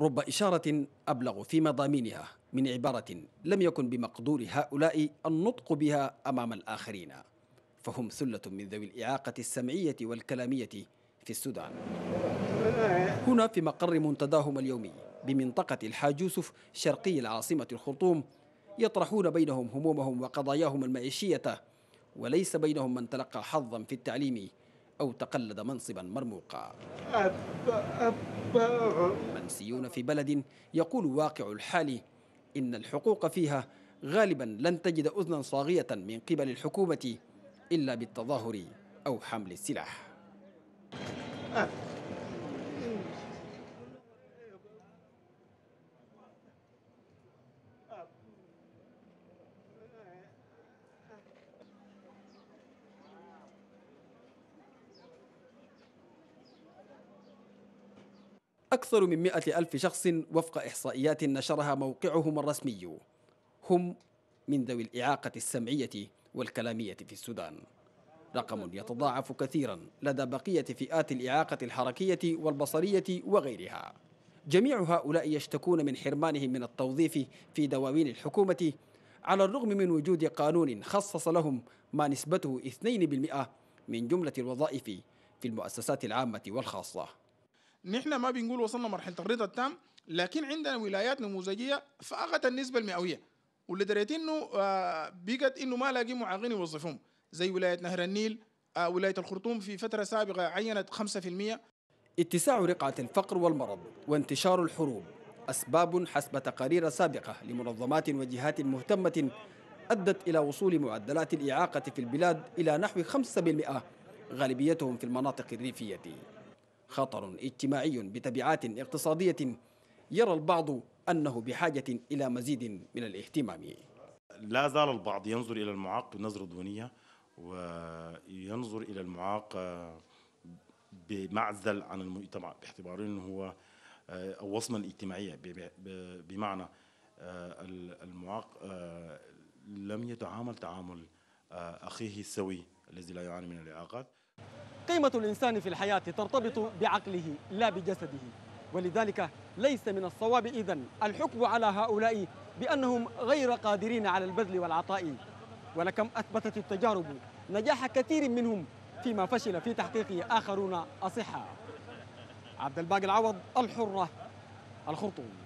رب إشارة أبلغ في مضامينها من عبارة لم يكن بمقدور هؤلاء النطق بها أمام الآخرين فهم ثلة من ذوي الإعاقة السمعية والكلامية في السودان هنا في مقر منتداهم اليومي بمنطقة الحاج يوسف شرقي العاصمة الخرطوم يطرحون بينهم همومهم وقضاياهم المعيشية وليس بينهم من تلقى حظا في التعليم أو تقلد منصبا مرموقا شمسيون في بلد يقول واقع الحال إن الحقوق فيها غالبا لن تجد أذنا صاغية من قبل الحكومة إلا بالتظاهر أو حمل السلاح أكثر من مئة ألف شخص وفق إحصائيات نشرها موقعهم الرسمي هم من ذوي الإعاقة السمعية والكلامية في السودان رقم يتضاعف كثيرا لدى بقية فئات الإعاقة الحركية والبصرية وغيرها جميع هؤلاء يشتكون من حرمانهم من التوظيف في دواوين الحكومة على الرغم من وجود قانون خصص لهم ما نسبته 2% من جملة الوظائف في المؤسسات العامة والخاصة نحن ما بنقول وصلنا مرحله الرضا التام لكن عندنا ولايات نموذجيه فاقت النسبه المئويه ولدرجه انه آه، بقت انه ما لاقي معاقين يوظفهم زي ولايه نهر النيل آه، ولايه الخرطوم في فتره سابقه عينت 5% اتساع رقعه الفقر والمرض وانتشار الحروب اسباب حسب تقارير سابقه لمنظمات وجهات مهتمه ادت الى وصول معدلات الاعاقه في البلاد الى نحو 5% غالبيتهم في المناطق الريفيه خطر اجتماعي بتبعات اقتصادية يرى البعض أنه بحاجة إلى مزيد من الاهتمام لا زال البعض ينظر إلى المعاق بنظرة دونية وينظر إلى المعاق بمعزل عن المجتمع باعتبار أنه هو الوصمة آه، الاجتماعية بمعنى آه، المعاق آه، لم يتعامل تعامل أخيه السوي الذي لا يعاني من الإعاقات قيمة الإنسان في الحياة ترتبط بعقله لا بجسده ولذلك ليس من الصواب إذا الحكم على هؤلاء بأنهم غير قادرين على البذل والعطاء ولكم أثبتت التجارب نجاح كثير منهم فيما فشل في تحقيق آخرون أصحاء عبد الباقي العوض الحرة الخرطوم